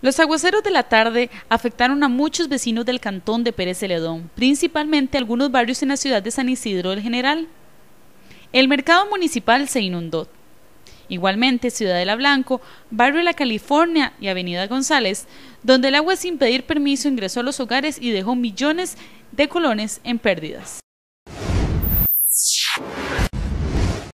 Los aguaceros de la tarde afectaron a muchos vecinos del cantón de Pérez Celedón, principalmente algunos barrios en la ciudad de San Isidro del General. El mercado municipal se inundó. Igualmente, Ciudadela Blanco, barrio La California y Avenida González, donde el agua sin pedir permiso ingresó a los hogares y dejó millones de colones en pérdidas.